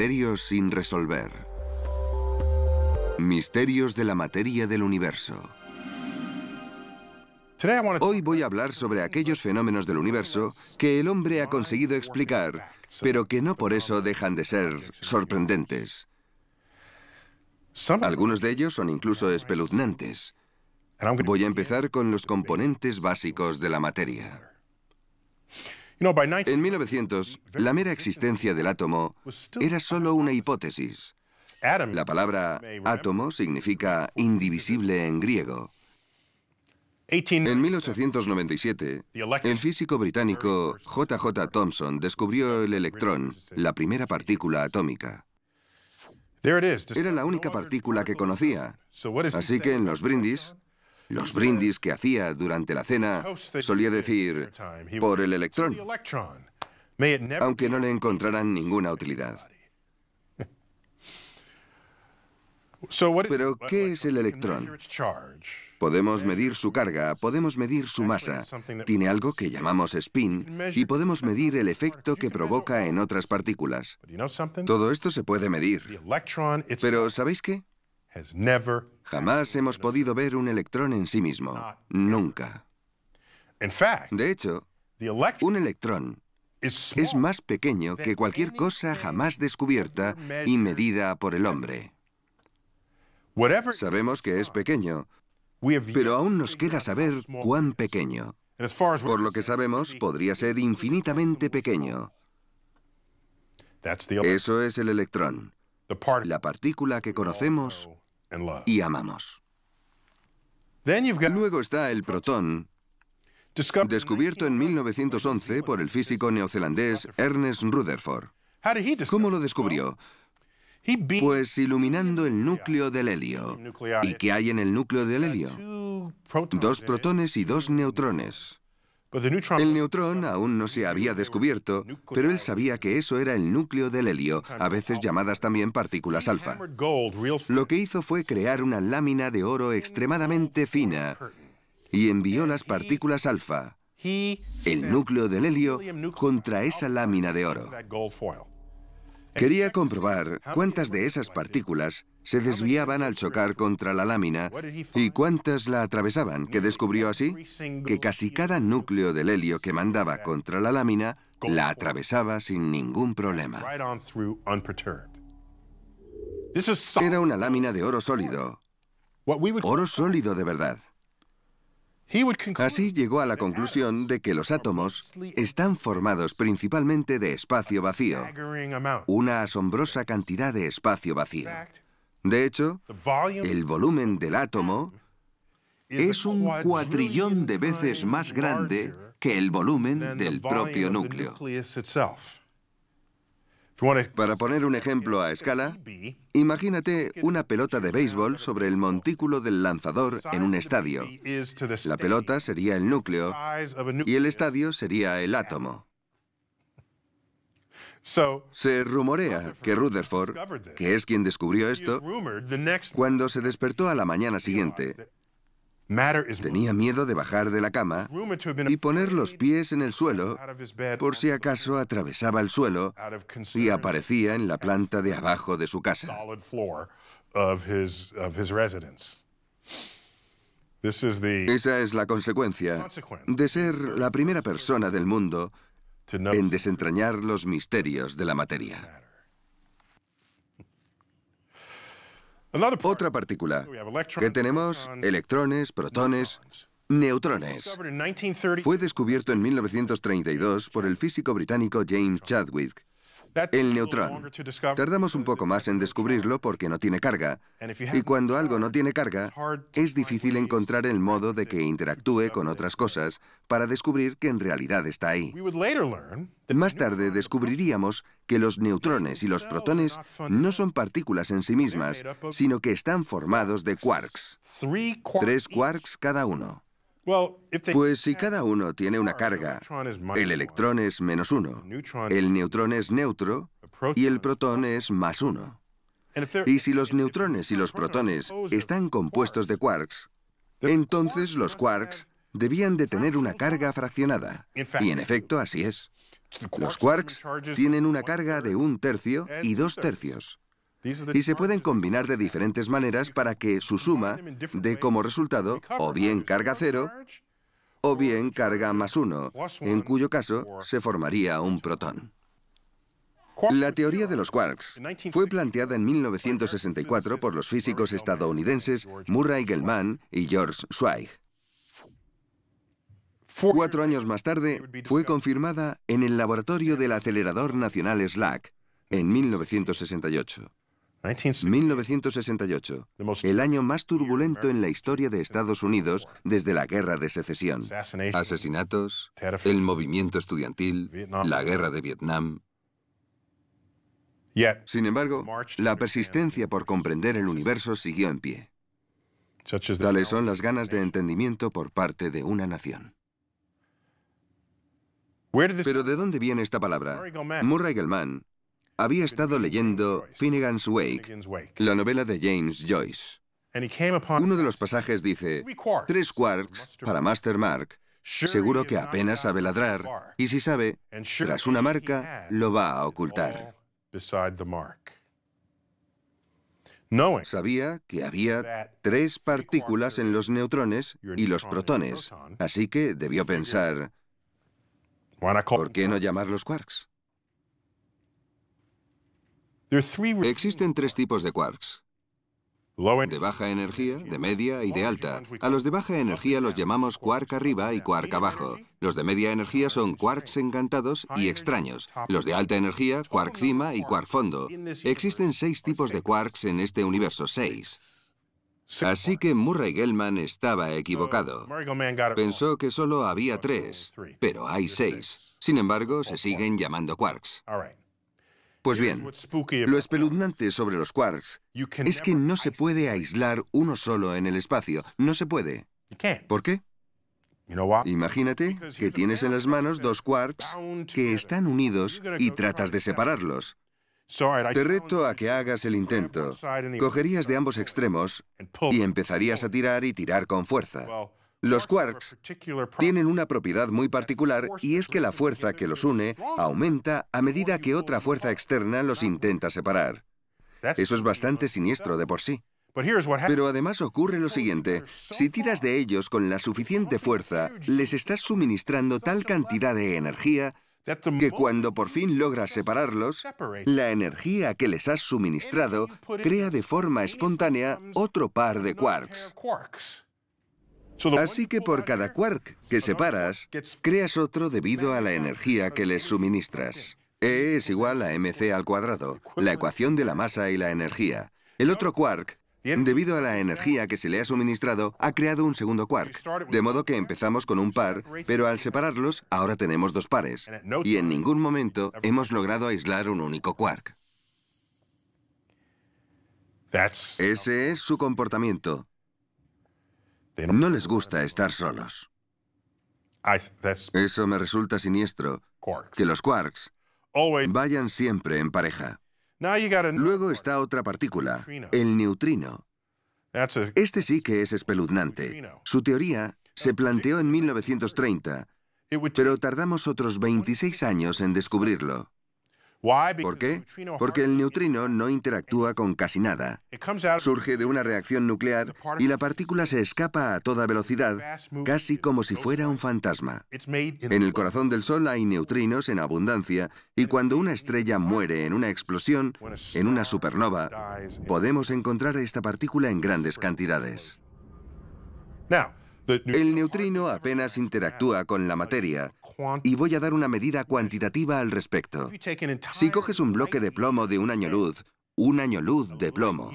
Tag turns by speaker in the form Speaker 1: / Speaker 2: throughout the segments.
Speaker 1: Misterios sin resolver. Misterios de la materia del universo. Hoy voy a hablar sobre aquellos fenómenos del universo que el hombre ha conseguido explicar, pero que no por eso dejan de ser sorprendentes. Algunos de ellos son incluso espeluznantes. Voy a empezar con los componentes básicos de la materia. En 1900, la mera existencia del átomo era solo una hipótesis. La palabra átomo significa indivisible en griego. En 1897, el físico británico JJ Thompson descubrió el electrón, la primera partícula atómica. Era la única partícula que conocía. Así que en los brindis, los brindis que hacía durante la cena solía decir, por el electrón, aunque no le encontraran ninguna utilidad. Pero, ¿qué es el electrón? Podemos medir su carga, podemos medir su masa, tiene algo que llamamos spin y podemos medir el efecto que provoca en otras partículas. Todo esto se puede medir. Pero ¿sabéis qué? Jamás hemos podido ver un electrón en sí mismo. Nunca. De hecho, un electrón es más pequeño que cualquier cosa jamás descubierta y medida por el hombre. Sabemos que es pequeño, pero aún nos queda saber cuán pequeño. Por lo que sabemos, podría ser infinitamente pequeño. Eso es el electrón. La partícula que conocemos oh, y amamos. Luego está el protón, descubierto en 1911 por el físico neozelandés Ernest Rutherford. ¿Cómo lo descubrió? Pues iluminando el núcleo del helio. ¿Y qué hay en el núcleo del helio? Dos eh? protones y dos neutrones. El neutrón aún no se había descubierto, pero él sabía que eso era el núcleo del helio, a veces llamadas también partículas alfa. Lo que hizo fue crear una lámina de oro extremadamente fina y envió las partículas alfa, el
Speaker 2: núcleo del helio,
Speaker 1: contra esa lámina de oro. Quería comprobar cuántas de esas partículas se desviaban al chocar contra la lámina y cuántas la atravesaban, que descubrió así que casi cada núcleo del helio que mandaba contra la lámina la atravesaba sin ningún problema. Era una lámina de oro sólido, oro sólido de verdad. Así llegó a la conclusión de que los átomos están formados principalmente de espacio vacío, una asombrosa cantidad de espacio vacío. De hecho, el volumen del átomo es un cuatrillón de veces más grande que el volumen del propio núcleo. Para poner un ejemplo a escala, imagínate una pelota de béisbol sobre el montículo del lanzador en un estadio. La pelota sería el núcleo y el estadio sería el átomo. Se rumorea que Rutherford, que es quien descubrió esto, cuando se despertó a la mañana siguiente, tenía miedo de bajar de la cama y poner los pies en el suelo por si acaso atravesaba el suelo y aparecía en la planta de abajo de su casa. Esa es la consecuencia de ser la primera persona del mundo en desentrañar los misterios de la materia. Otra partícula que tenemos, electrones, protones, neutrones. Fue descubierto en 1932 por el físico británico James Chadwick, el neutrón. Tardamos un poco más en descubrirlo porque no tiene carga. Y cuando algo no tiene carga, es difícil encontrar el modo de que interactúe con otras cosas para descubrir que en realidad está ahí. Más tarde descubriríamos que los neutrones y los protones no son partículas en sí mismas, sino que están formados de quarks. Tres quarks cada uno. Pues si cada uno tiene una carga, el electrón es menos uno, el neutrón es neutro y el protón es más uno. Y si los neutrones y los protones están compuestos de quarks, entonces los quarks debían de tener una carga fraccionada. Y en efecto, así es. Los quarks tienen una carga de un tercio y dos tercios y se pueden combinar de diferentes maneras para que su suma dé como resultado o bien carga cero o bien carga más uno, en cuyo caso se formaría un protón. La teoría de los quarks fue planteada en 1964 por los físicos estadounidenses Murray Gell-Mann y George Zweig. Cuatro años más tarde, fue confirmada en el laboratorio del Acelerador Nacional SLAC en 1968. 1968, el año más turbulento en la historia de Estados Unidos desde la Guerra de Secesión. Asesinatos, el movimiento estudiantil, la guerra de Vietnam. Sin embargo, la persistencia por comprender el universo siguió en pie. Tales son las ganas de entendimiento por parte de una nación. Pero ¿de dónde viene esta palabra? Murray gell había estado leyendo Finnegan's Wake, la novela de James Joyce. Uno de los pasajes dice, tres quarks para Master Mark, seguro que apenas sabe ladrar, y si sabe, tras una marca, lo va a ocultar. Sabía que había tres partículas en los neutrones y los protones, así que debió pensar, ¿por qué no llamarlos quarks? Existen tres tipos de quarks. De baja energía, de media y de alta. A los de baja energía los llamamos quark arriba y quark abajo. Los de media energía son quarks encantados y extraños. Los de alta energía, quark cima y quark fondo. Existen seis tipos de quarks en este universo, seis. Así que Murray Gell-Mann estaba equivocado. Pensó que solo había tres, pero hay seis. Sin embargo, se siguen llamando quarks. Pues bien, lo espeluznante sobre los quarks es que no se puede aislar uno solo en el espacio. No se puede. ¿Por qué? Imagínate que tienes en las manos dos quarks que están unidos y tratas de separarlos. Te reto a que hagas el intento. Cogerías de ambos extremos y empezarías a tirar y tirar con fuerza. Los quarks tienen una propiedad muy particular y es que la fuerza que los une aumenta a medida que otra fuerza externa los intenta separar. Eso es bastante siniestro de por sí. Pero además ocurre lo siguiente, si tiras de ellos con la suficiente fuerza, les estás suministrando tal cantidad de energía que cuando por fin logras separarlos, la energía que les has suministrado crea de forma espontánea otro par de quarks. Así que por cada quark que separas, creas otro debido a la energía que les suministras. E es igual a mc al cuadrado, la ecuación de la masa y la energía. El otro quark, debido a la energía que se le ha suministrado, ha creado un segundo quark. De modo que empezamos con un par, pero al separarlos ahora tenemos dos pares. Y en ningún momento hemos logrado aislar un único quark. Ese es su comportamiento. No les gusta estar solos. Eso me resulta siniestro, que los quarks vayan siempre en pareja. Luego está otra partícula, el neutrino. Este sí que es espeluznante. Su teoría se planteó en 1930, pero tardamos otros 26 años en descubrirlo. ¿Por qué? Porque el neutrino no interactúa con casi nada. Surge de una reacción nuclear y la partícula se escapa a toda velocidad, casi como si fuera un fantasma. En el corazón del Sol hay neutrinos en abundancia y cuando una estrella muere en una explosión, en una supernova, podemos encontrar esta partícula en grandes cantidades. El neutrino apenas interactúa con la materia y voy a dar una medida cuantitativa al respecto. Si coges un bloque de plomo de un año luz, un año luz de plomo.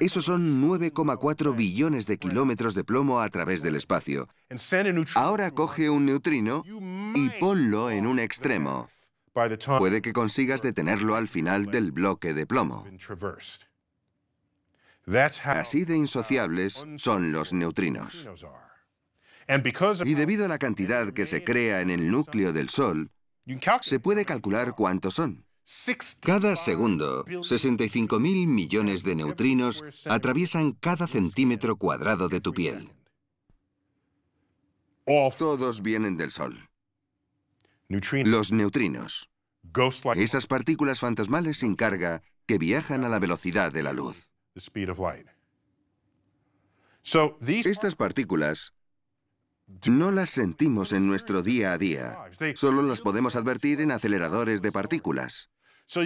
Speaker 1: Esos son 9,4 billones de kilómetros de plomo a través del espacio. Ahora coge un neutrino y ponlo en un extremo. Puede que consigas detenerlo al final del bloque de plomo. Así de insociables son los neutrinos. Y debido a la cantidad que se crea en el núcleo del Sol, se puede calcular cuántos son. Cada segundo, 65 mil millones de neutrinos atraviesan cada centímetro cuadrado de tu piel. Todos vienen del Sol. Los neutrinos. Esas partículas fantasmales sin carga que viajan a la velocidad de la luz. Estas partículas no las sentimos en nuestro día a día, solo las podemos advertir en aceleradores de partículas.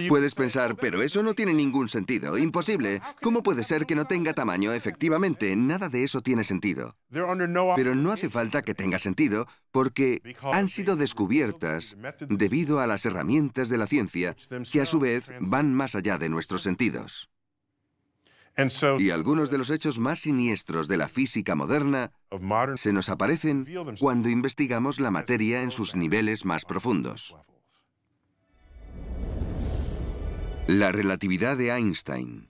Speaker 1: Puedes pensar, pero eso no tiene ningún sentido, imposible. ¿Cómo puede ser que no tenga tamaño? Efectivamente, nada de eso tiene sentido. Pero no hace falta que tenga sentido porque han sido descubiertas debido a las herramientas de la ciencia que a su vez van más allá de nuestros sentidos. Y algunos de los hechos más siniestros de la física moderna se nos aparecen cuando investigamos la materia en sus niveles más profundos. La relatividad de Einstein.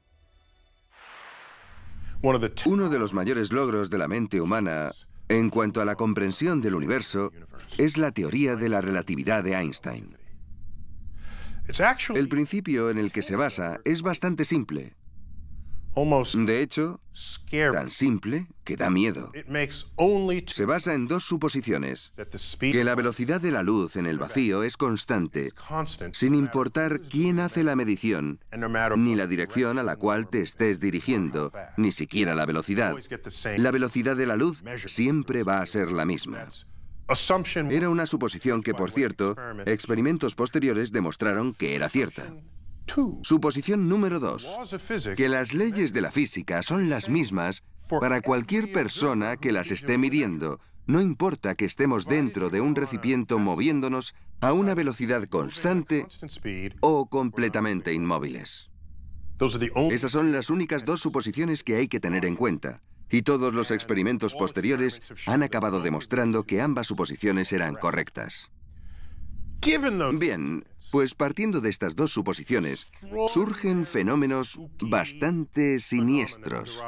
Speaker 1: Uno de los mayores logros de la mente humana en cuanto a la comprensión del universo es la teoría de la relatividad de Einstein. El principio en el que se basa es bastante simple. De hecho, tan simple que da miedo. Se basa en dos suposiciones. Que la velocidad de la luz en el vacío es constante, sin importar quién hace la medición, ni la dirección a la cual te estés dirigiendo, ni siquiera la velocidad. La velocidad de la luz siempre va a ser la misma. Era una suposición que, por cierto, experimentos posteriores demostraron que era cierta. Suposición número dos, Que las leyes de la física son las mismas para cualquier persona que las esté midiendo, no importa que estemos dentro de un recipiente moviéndonos a una velocidad constante o completamente inmóviles. Esas son las únicas dos suposiciones que hay que tener en cuenta, y todos los experimentos posteriores han acabado demostrando que ambas suposiciones eran correctas. Bien, pues partiendo de estas dos suposiciones, surgen fenómenos bastante siniestros.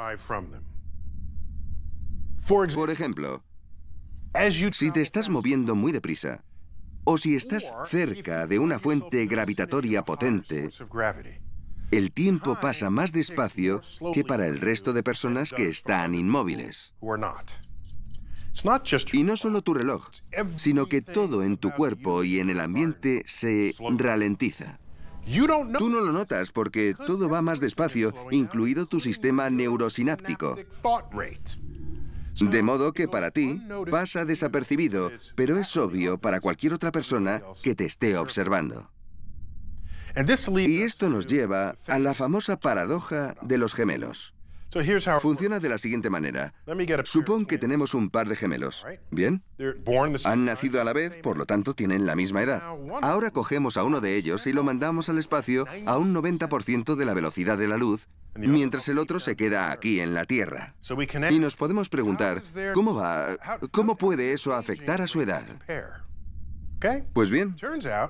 Speaker 1: Por ejemplo, si te estás moviendo muy deprisa, o si estás cerca de una fuente gravitatoria potente, el tiempo pasa más despacio que para el resto de personas que están inmóviles. Y no solo tu reloj, sino que todo en tu cuerpo y en el ambiente se ralentiza. Tú no lo notas porque todo va más despacio, incluido tu sistema neurosináptico. De modo que para ti pasa desapercibido, pero es obvio para cualquier otra persona que te esté observando. Y esto nos lleva a la famosa paradoja de los gemelos. Funciona de la siguiente manera. Supón que tenemos un par de gemelos. ¿Bien? Han nacido a la vez, por lo tanto tienen la misma edad. Ahora cogemos a uno de ellos y lo mandamos al espacio a un 90% de la velocidad de la luz, mientras el otro se queda aquí en la Tierra. Y nos podemos preguntar, ¿cómo va? ¿Cómo puede eso afectar a su edad? Pues bien,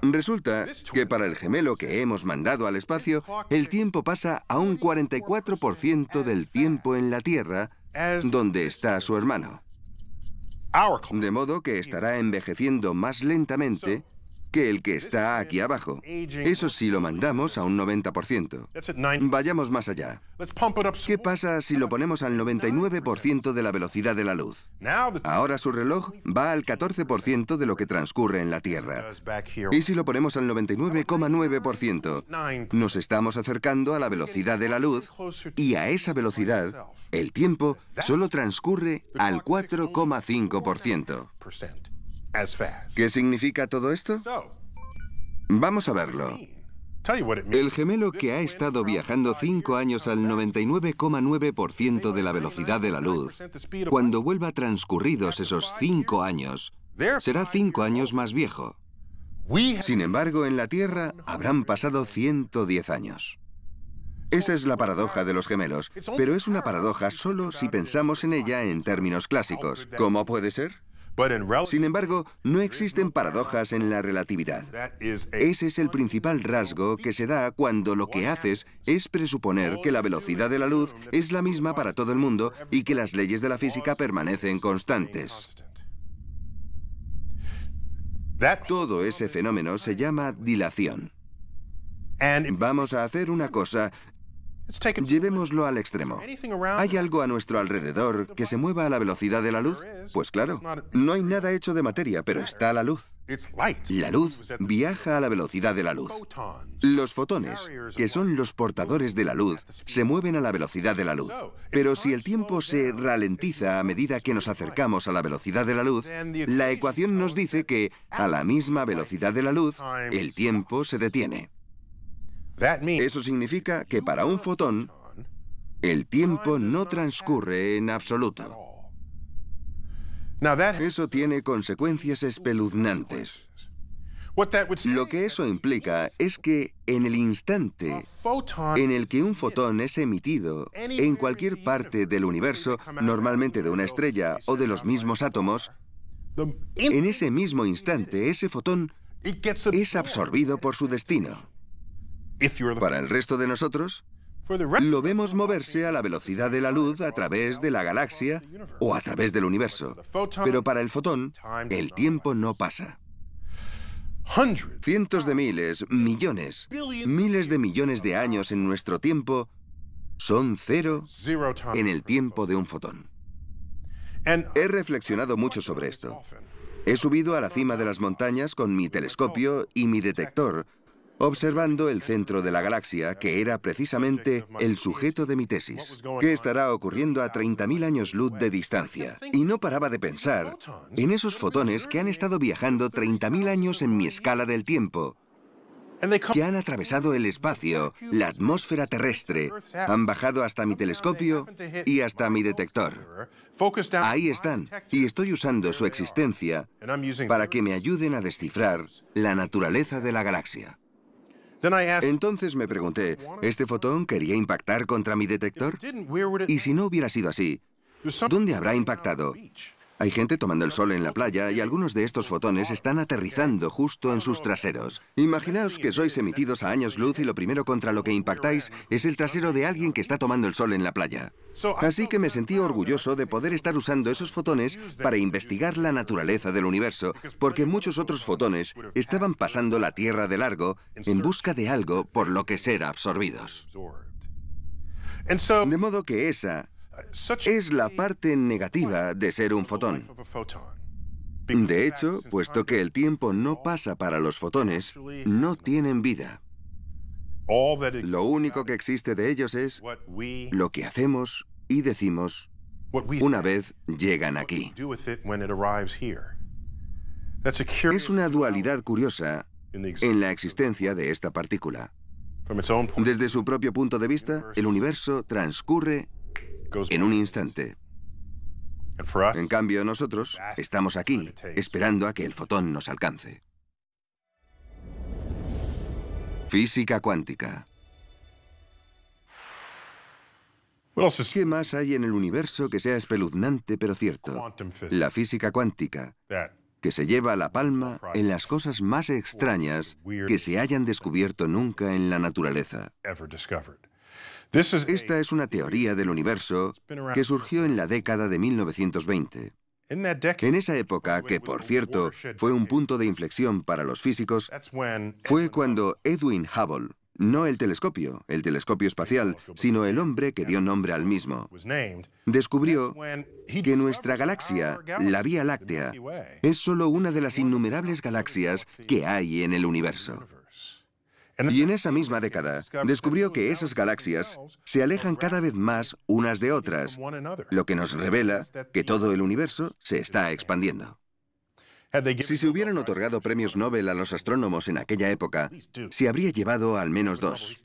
Speaker 1: resulta que para el gemelo que hemos mandado al espacio, el tiempo pasa a un 44% del tiempo en la Tierra, donde está su hermano. De modo que estará envejeciendo más lentamente que el que está aquí abajo. Eso sí lo mandamos a un 90%. Vayamos más allá. ¿Qué pasa si lo ponemos al 99% de la velocidad de la luz? Ahora su reloj va al 14% de lo que transcurre en la Tierra. ¿Y si lo ponemos al 99,9%? Nos estamos acercando a la velocidad de la luz y a esa velocidad el tiempo solo transcurre al 4,5%. ¿Qué significa todo esto? Vamos a verlo. El gemelo que ha estado viajando 5 años al 99,9% de la velocidad de la luz, cuando vuelva transcurridos esos cinco años, será cinco años más viejo. Sin embargo, en la Tierra habrán pasado 110 años. Esa es la paradoja de los gemelos, pero es una paradoja solo si pensamos en ella en términos clásicos. ¿Cómo puede ser? Sin embargo, no existen paradojas en la relatividad. Ese es el principal rasgo que se da cuando lo que haces es presuponer que la velocidad de la luz es la misma para todo el mundo y que las leyes de la física permanecen constantes. Todo ese fenómeno se llama dilación. Vamos a hacer una cosa Llevémoslo al extremo. ¿Hay algo a nuestro alrededor que se mueva a la velocidad de la luz? Pues claro, no hay nada hecho de materia, pero está la luz. La luz viaja a la velocidad de la luz. Los fotones, que son los portadores de la luz, se mueven a la velocidad de la luz. Pero si el tiempo se ralentiza a medida que nos acercamos a la velocidad de la luz, la ecuación nos dice que a la misma velocidad de la luz, el tiempo se detiene. Eso significa que para un fotón, el tiempo no transcurre en absoluto. Eso tiene consecuencias espeluznantes. Lo que eso implica es que en el instante en el que un fotón es emitido en cualquier parte del universo, normalmente de una estrella o de los mismos átomos, en ese mismo instante ese fotón es absorbido por su destino. Para el resto de nosotros, lo vemos moverse a la velocidad de la luz a través de la galaxia o a través del universo. Pero para el fotón, el tiempo no pasa. Cientos de miles, millones, miles de millones de años en nuestro tiempo son cero en el tiempo de un fotón. He reflexionado mucho sobre esto. He subido a la cima de las montañas con mi telescopio y mi detector observando el centro de la galaxia, que era precisamente el sujeto de mi tesis. ¿Qué estará ocurriendo a 30.000 años luz de distancia? Y no paraba de pensar en esos fotones que han estado viajando 30.000 años en mi escala del tiempo, que han atravesado el espacio, la atmósfera terrestre, han bajado hasta mi telescopio y hasta mi detector. Ahí están, y estoy usando su existencia para que me ayuden a descifrar la naturaleza de la galaxia. Entonces me pregunté, ¿este fotón quería impactar contra mi detector? Y si no hubiera sido así, ¿dónde habrá impactado? Hay gente tomando el sol en la playa y algunos de estos fotones están aterrizando justo en sus traseros. Imaginaos que sois emitidos a años luz y lo primero contra lo que impactáis es el trasero de alguien que está tomando el sol en la playa. Así que me sentí orgulloso de poder estar usando esos fotones para investigar la naturaleza del universo, porque muchos otros fotones estaban pasando la Tierra de largo en busca de algo por lo que ser absorbidos. De modo que esa es la parte negativa de ser un fotón. De hecho, puesto que el tiempo no pasa para los fotones, no tienen vida. Lo único que existe de ellos es lo que hacemos y decimos una vez llegan aquí. Es una dualidad curiosa en la existencia de esta partícula. Desde su propio punto de vista, el universo transcurre en un instante. En cambio, nosotros estamos aquí, esperando a que el fotón nos alcance. Física cuántica. ¿Qué más hay en el universo que sea espeluznante pero cierto? La física cuántica, que se lleva la palma en las cosas más extrañas que se hayan descubierto nunca en la naturaleza. Esta es una teoría del universo que surgió en la década de 1920. En esa época, que por cierto fue un punto de inflexión para los físicos, fue cuando Edwin Hubble, no el telescopio, el telescopio espacial, sino el hombre que dio nombre al mismo, descubrió que nuestra galaxia, la Vía Láctea, es solo una de las innumerables galaxias que hay en el universo. Y en esa misma década descubrió que esas galaxias se alejan cada vez más unas de otras, lo que nos revela que todo el universo se está expandiendo. Si se hubieran otorgado premios Nobel a los astrónomos en aquella época, se habría llevado al menos dos.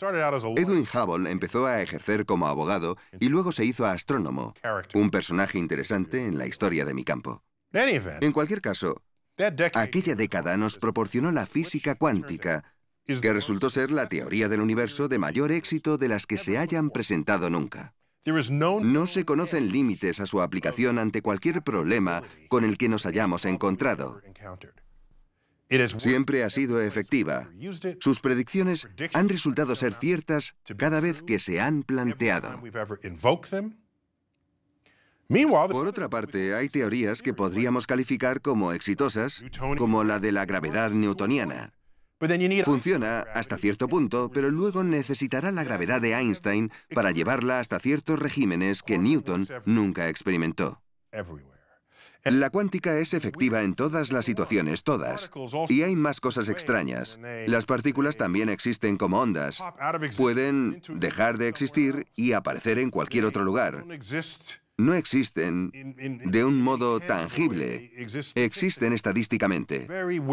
Speaker 1: Edwin Hubble empezó a ejercer como abogado y luego se hizo astrónomo, un personaje interesante en la historia de mi campo. En cualquier caso, aquella década nos proporcionó la física cuántica, que resultó ser la teoría del universo de mayor éxito de las que se hayan presentado nunca. No se conocen límites a su aplicación ante cualquier problema con el que nos hayamos encontrado. Siempre ha sido efectiva. Sus predicciones han resultado ser ciertas cada vez que se han planteado. Por otra parte, hay teorías que podríamos calificar como exitosas, como la de la gravedad newtoniana. Funciona hasta cierto punto, pero luego necesitará la gravedad de Einstein para llevarla hasta ciertos regímenes que Newton nunca experimentó. La cuántica es efectiva en todas las situaciones, todas. Y hay más cosas extrañas. Las partículas también existen como ondas. Pueden dejar de existir y aparecer en cualquier otro lugar no existen de un modo tangible, existen estadísticamente.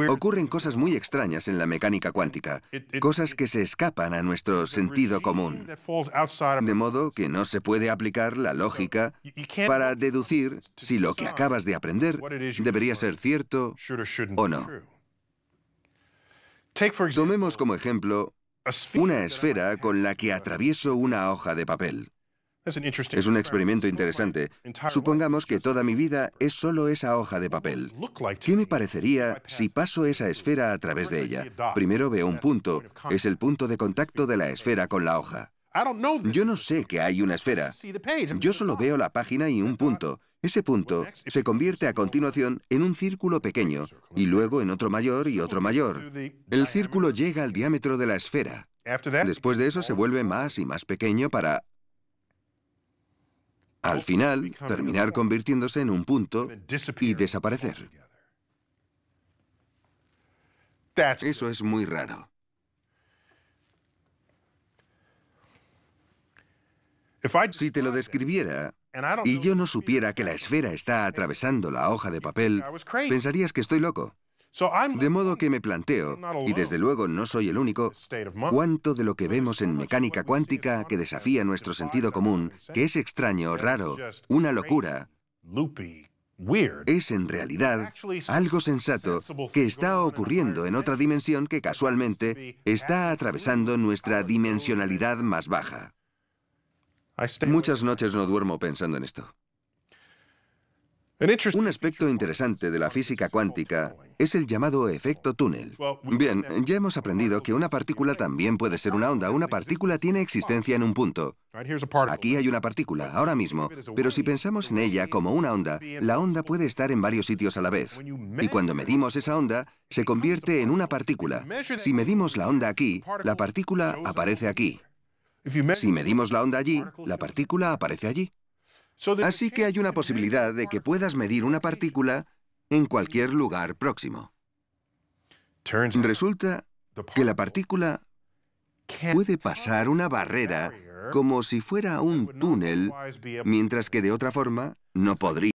Speaker 1: Ocurren cosas muy extrañas en la mecánica cuántica, cosas que se escapan a nuestro sentido común, de modo que no se puede aplicar la lógica para deducir si lo que acabas de aprender debería ser cierto o no. Tomemos como ejemplo una esfera con la que atravieso una hoja de papel. Es un experimento interesante. Supongamos que toda mi vida es solo esa hoja de papel. ¿Qué me parecería si paso esa esfera a través de ella? Primero veo un punto. Es el punto de contacto de la esfera con la hoja. Yo no sé que hay una esfera. Yo solo veo la página y un punto. Ese punto se convierte a continuación en un círculo pequeño y luego en otro mayor y otro mayor. El círculo llega al diámetro de la esfera. Después de eso se vuelve más y más pequeño para al final terminar convirtiéndose en un punto y desaparecer. Eso es muy raro. Si te lo describiera y yo no supiera que la esfera está atravesando la hoja de papel, pensarías que estoy loco. De modo que me planteo, y desde luego no soy el único, cuánto de lo que vemos en mecánica cuántica que desafía nuestro sentido común, que es extraño, raro, una locura, es en realidad algo sensato que está ocurriendo en otra dimensión que casualmente está atravesando nuestra dimensionalidad más baja. Muchas noches no duermo pensando en esto. Un aspecto interesante de la física cuántica es el llamado efecto túnel. Bien, ya hemos aprendido que una partícula también puede ser una onda. Una partícula tiene existencia en un punto. Aquí hay una partícula, ahora mismo, pero si pensamos en ella como una onda, la onda puede estar en varios sitios a la vez. Y cuando medimos esa onda, se convierte en una partícula. Si medimos la onda aquí, la partícula aparece aquí. Si medimos la onda allí, la partícula aparece allí. Así que hay una posibilidad de que puedas medir una partícula en cualquier lugar próximo. Resulta que la partícula puede pasar una barrera como si fuera un túnel, mientras que de otra forma no podría.